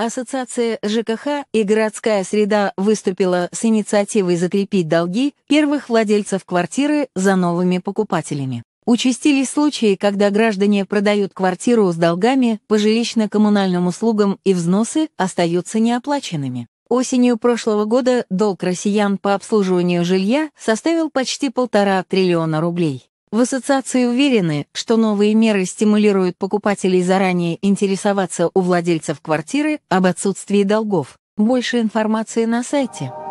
Ассоциация ЖКХ и городская среда выступила с инициативой закрепить долги первых владельцев квартиры за новыми покупателями. Участились случаи, когда граждане продают квартиру с долгами по жилищно-коммунальным услугам и взносы остаются неоплаченными. Осенью прошлого года долг россиян по обслуживанию жилья составил почти полтора триллиона рублей. В ассоциации уверены, что новые меры стимулируют покупателей заранее интересоваться у владельцев квартиры об отсутствии долгов. Больше информации на сайте.